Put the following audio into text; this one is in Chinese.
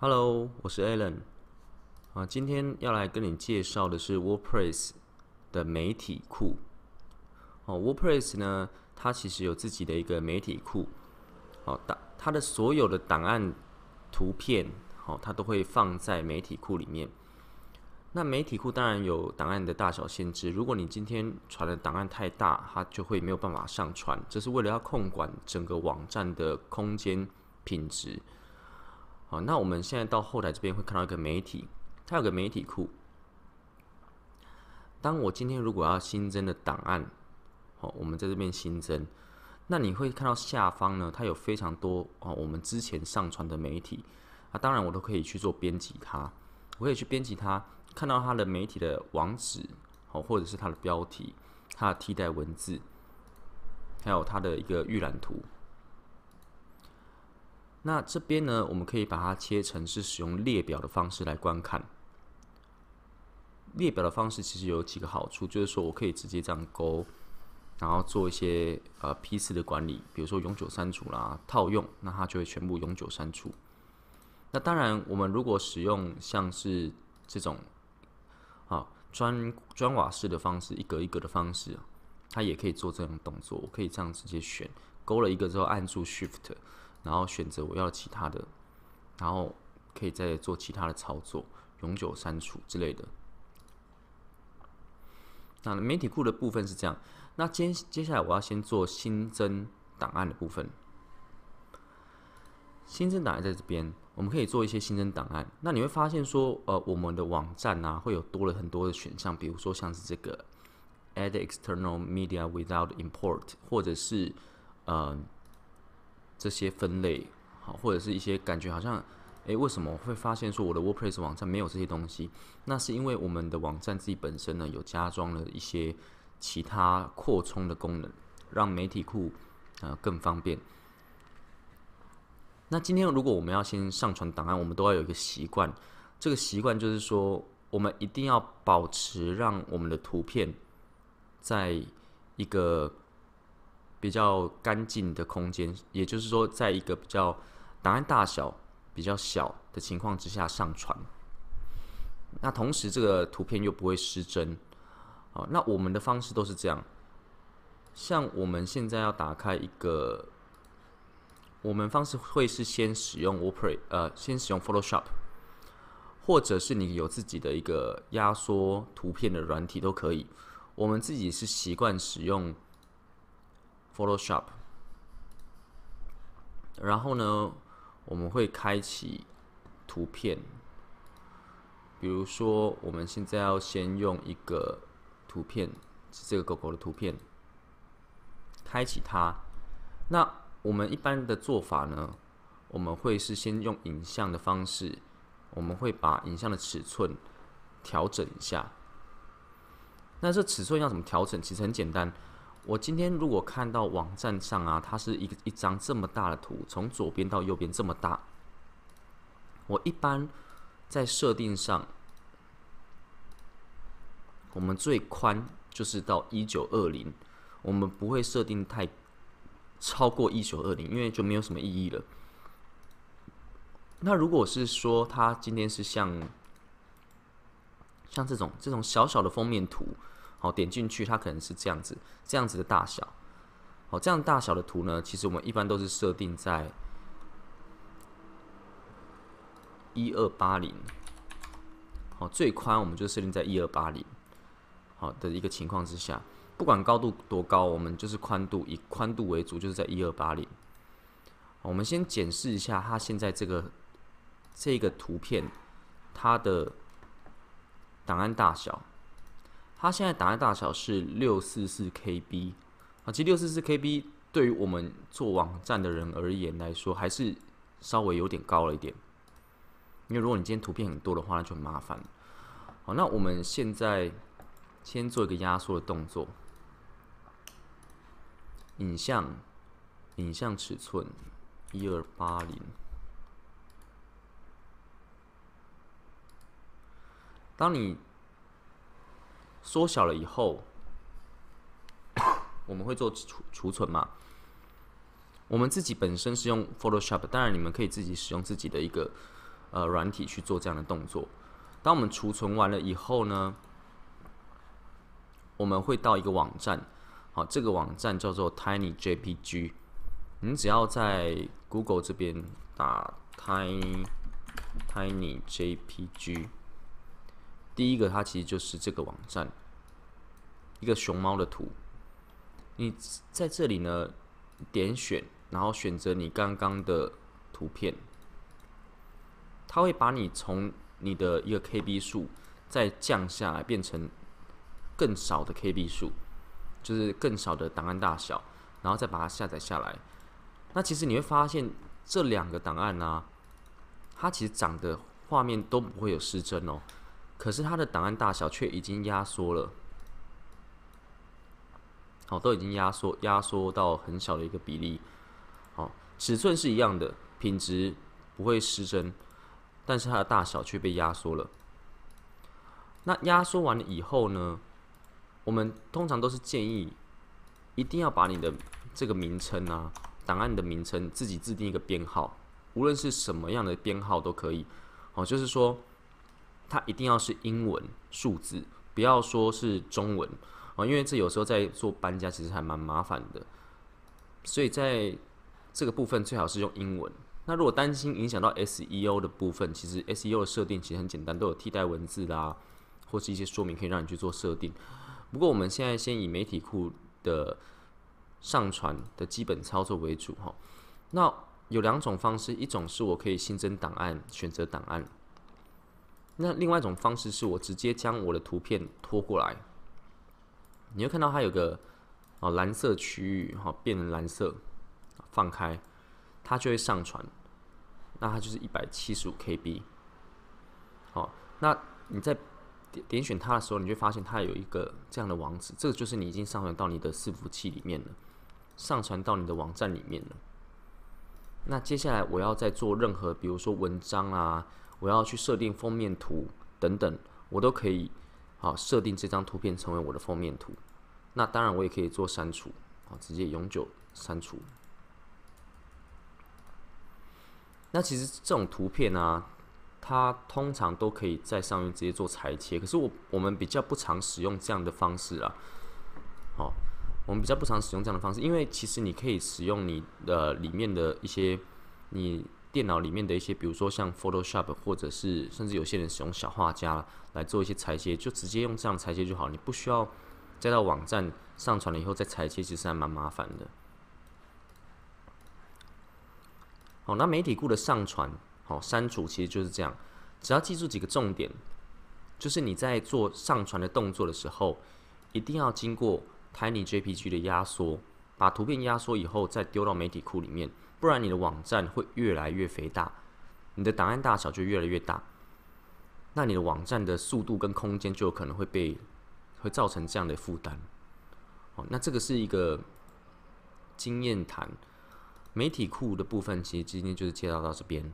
Hello，我是 Alan，啊，今天要来跟你介绍的是 WordPress 的媒体库。哦，WordPress 呢，它其实有自己的一个媒体库。好，它它的所有的档案、图片，好，它都会放在媒体库里面。那媒体库当然有档案的大小限制，如果你今天传的档案太大，它就会没有办法上传。这是为了要控管整个网站的空间品质。好，那我们现在到后台这边会看到一个媒体，它有个媒体库。当我今天如果要新增的档案，好，我们在这边新增，那你会看到下方呢，它有非常多哦，我们之前上传的媒体，啊，当然我都可以去做编辑它，我可以去编辑它，看到它的媒体的网址，好，或者是它的标题，它的替代文字，还有它的一个预览图。那这边呢，我们可以把它切成是使用列表的方式来观看。列表的方式其实有几个好处，就是说我可以直接这样勾，然后做一些呃批次的管理，比如说永久删除啦、套用，那它就会全部永久删除。那当然，我们如果使用像是这种啊砖砖瓦式的方式，一格一格的方式，它也可以做这种动作。我可以这样直接选，勾了一个之后按住 Shift。然后选择我要其他的，然后可以再做其他的操作，永久删除之类的。那媒体库的部分是这样。那接接下来我要先做新增档案的部分。新增档案在这边，我们可以做一些新增档案。那你会发现说，呃，我们的网站啊会有多了很多的选项，比如说像是这个 Add External Media Without Import，或者是嗯。这些分类，好，或者是一些感觉好像，哎，为什么会发现说我的 WordPress 网站没有这些东西？那是因为我们的网站自己本身呢有加装了一些其他扩充的功能，让媒体库呃更方便。那今天如果我们要先上传档案，我们都要有一个习惯，这个习惯就是说，我们一定要保持让我们的图片在一个。比较干净的空间，也就是说，在一个比较档案大小比较小的情况之下上传。那同时，这个图片又不会失真。好，那我们的方式都是这样。像我们现在要打开一个，我们方式会是先使用 w o r p r a y 呃，先使用 Photoshop，或者是你有自己的一个压缩图片的软体都可以。我们自己是习惯使用。Photoshop，然后呢，我们会开启图片。比如说，我们现在要先用一个图片，是这个狗狗的图片，开启它。那我们一般的做法呢，我们会是先用影像的方式，我们会把影像的尺寸调整一下。那这尺寸要怎么调整？其实很简单。我今天如果看到网站上啊，它是一个一张这么大的图，从左边到右边这么大。我一般在设定上，我们最宽就是到一九二零，我们不会设定太超过一九二零，因为就没有什么意义了。那如果是说它今天是像像这种这种小小的封面图。好，点进去，它可能是这样子，这样子的大小。好，这样大小的图呢，其实我们一般都是设定在一二八零。好，最宽我们就设定在一二八零。好的一个情况之下，不管高度多高，我们就是宽度以宽度为主，就是在一二八零。我们先检视一下它现在这个这个图片它的档案大小。它现在档案大小是六四四 KB 啊，其实六四四 KB 对于我们做网站的人而言来说，还是稍微有点高了一点，因为如果你今天图片很多的话，那就很麻烦好，那我们现在先做一个压缩的动作，影像，影像尺寸一二八零，当你。缩小了以后，我们会做储储存嘛？我们自己本身是用 Photoshop，当然你们可以自己使用自己的一个呃软体去做这样的动作。当我们储存完了以后呢，我们会到一个网站，好，这个网站叫做 Tiny JPG。你只要在 Google 这边打 Tiny Tiny JPG。第一个，它其实就是这个网站，一个熊猫的图，你在这里呢点选，然后选择你刚刚的图片，它会把你从你的一个 KB 数再降下来，变成更少的 KB 数，就是更少的档案大小，然后再把它下载下来。那其实你会发现这两个档案呢，它其实长的画面都不会有失真哦。可是它的档案大小却已经压缩了，好，都已经压缩压缩到很小的一个比例，好，尺寸是一样的，品质不会失真，但是它的大小却被压缩了。那压缩完了以后呢，我们通常都是建议，一定要把你的这个名称啊，档案的名称自己制定一个编号，无论是什么样的编号都可以，哦，就是说。它一定要是英文数字，不要说是中文啊，因为这有时候在做搬家其实还蛮麻烦的，所以在这个部分最好是用英文。那如果担心影响到 SEO 的部分，其实 SEO 的设定其实很简单，都有替代文字啦，或是一些说明可以让你去做设定。不过我们现在先以媒体库的上传的基本操作为主哈。那有两种方式，一种是我可以新增档案，选择档案。那另外一种方式是我直接将我的图片拖过来，你会看到它有个哦蓝色区域哈，变成蓝色，放开它就会上传。那它就是一百七十五 KB。好，那你在点选它的时候，你会发现它有一个这样的网址，这个就是你已经上传到你的伺服器里面了，上传到你的网站里面了。那接下来我要再做任何，比如说文章啊。我要去设定封面图等等，我都可以，好设定这张图片成为我的封面图。那当然，我也可以做删除，啊，直接永久删除。那其实这种图片呢，它通常都可以在上面直接做裁切，可是我我们比较不常使用这样的方式啊。好，我们比较不常使用这样的方式，因为其实你可以使用你的里面的一些你。电脑里面的一些，比如说像 Photoshop，或者是甚至有些人使用小画家来做一些裁切，就直接用这样裁切就好，你不需要再到网站上传了以后再裁切，其实还蛮麻烦的。好，那媒体库的上传、好删除其实就是这样，只要记住几个重点，就是你在做上传的动作的时候，一定要经过 Tiny JPG 的压缩，把图片压缩以后再丢到媒体库里面。不然你的网站会越来越肥大，你的档案大小就越来越大，那你的网站的速度跟空间就有可能会被，会造成这样的负担。哦，那这个是一个经验谈，媒体库的部分其实今天就是介绍到这边。